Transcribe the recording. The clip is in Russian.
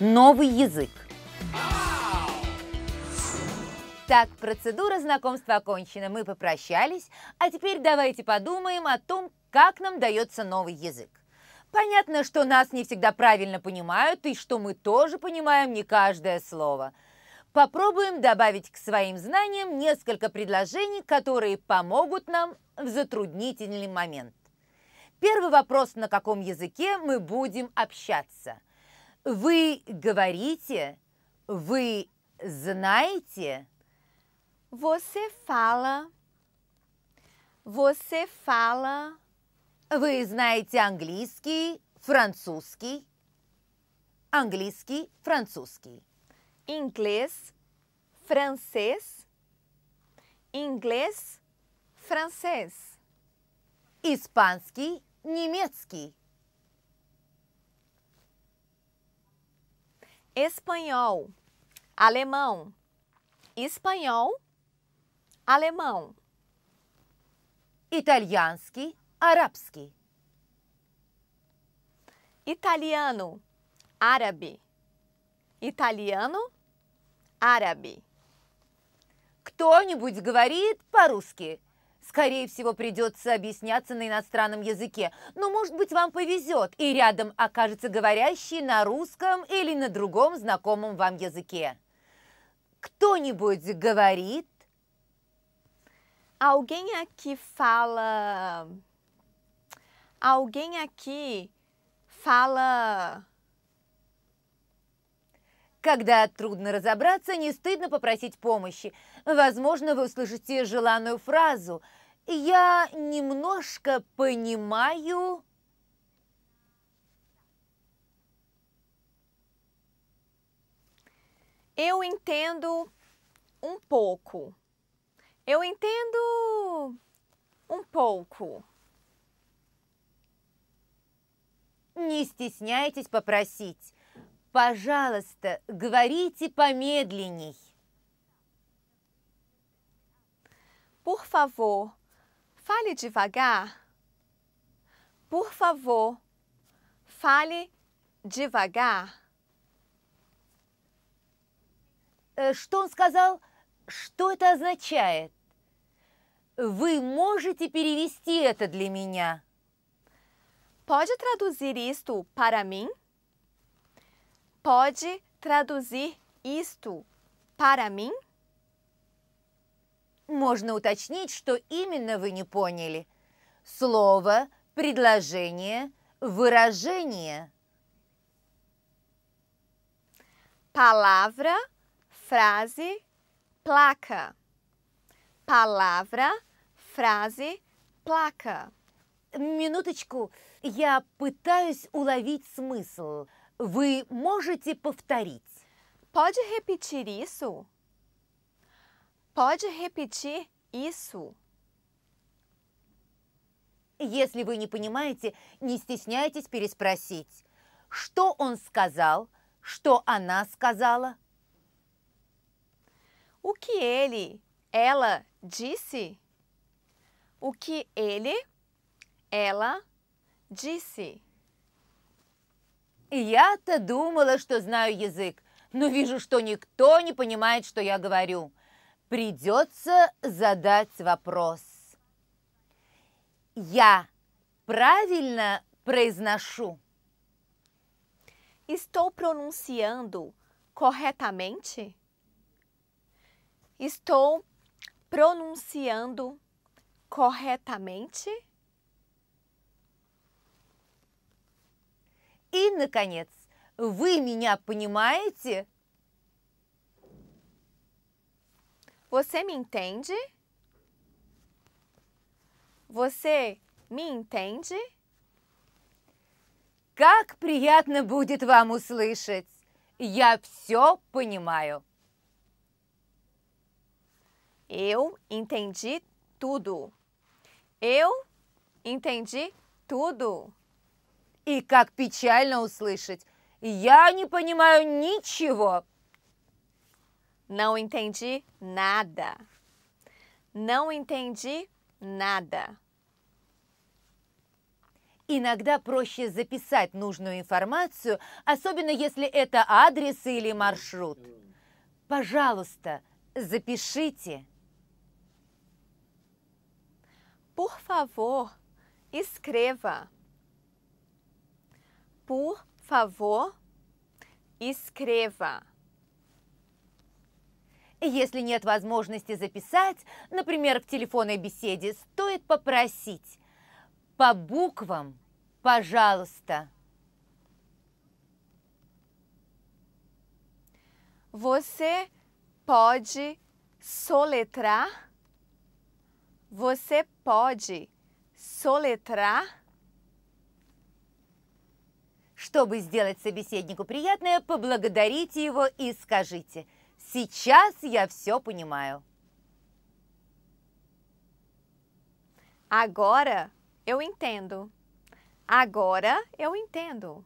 новый язык. Так, процедура знакомства окончена. Мы попрощались, а теперь давайте подумаем о том, как нам дается новый язык. Понятно, что нас не всегда правильно понимают и что мы тоже понимаем не каждое слово. Попробуем добавить к своим знаниям несколько предложений, которые помогут нам в затруднительный момент. Первый вопрос, на каком языке мы будем общаться – вы говорите, вы знаете. Você fala. Você fala. Вы знаете английский, французский? Английский, французский. Inglês, францез, Inglês, францез, Испанский, немецкий. espanhol, alemão, espanhol, alemão. Italianski, arabski. Italiano, árabe. Italiano, árabe. Кто-нибудь говорит по-русски? Скорее всего, придется объясняться на иностранном языке, но, может быть, вам повезет, и рядом окажется говорящий на русском или на другом знакомом вам языке. Кто-нибудь говорит? Alguém aqui fala... Alguém aqui fala когда трудно разобраться, не стыдно попросить помощи. Возможно, вы услышите желанную фразу «Я немножко понимаю...» Eu entendo um pouco. Eu entendo um pouco. Не стесняйтесь попросить. Пожалуйста, говорите помедленней. Por favor, fale devagar. Por favor, fale devagar. Э, что он сказал? Что это означает? Вы можете перевести это для меня? Pode traduzir isto para mim? pode traduzir isto para mim? Можно уточнить, что именно вы не поняли. Слово, предложение, выражение. Palavra, фразе, плака. Palavra, фразе, плака. Минуточку, я пытаюсь уловить смысл. Вы можете повторить? Pode repetir isso? Pode repetir isso? Если вы не понимаете, не стесняйтесь переспросить. Что он сказал? Что она сказала? O que ele, ela disse? O que ele, ela disse? Я-то думала, что знаю язык, но вижу, что никто не понимает, что я говорю. Придется задать вопрос. Я правильно произношу? Estou pronunciando corretamente? Estou pronunciando corretamente? И, наконец, вы меня понимаете? Você me entende? Você me entende? Как приятно будет вам услышать! Я все понимаю. Eu entendi tudo. Eu entendi tudo. И как печально услышать «Я не понимаю ничего». Não entendi nada. Não entendi nada. Иногда проще записать нужную информацию, особенно если это адрес или маршрут. Пожалуйста, запишите. Por favor, escreva. Por favor, escreva. Если нет возможности записать, например, в телефонной беседе, стоит попросить по буквам, пожалуйста. Você pode soletrar? Você pode soletrar? Чтобы сделать собеседнику приятное, поблагодарите его и скажите «Сейчас я все понимаю». Agora eu entendo. Agora eu entendo.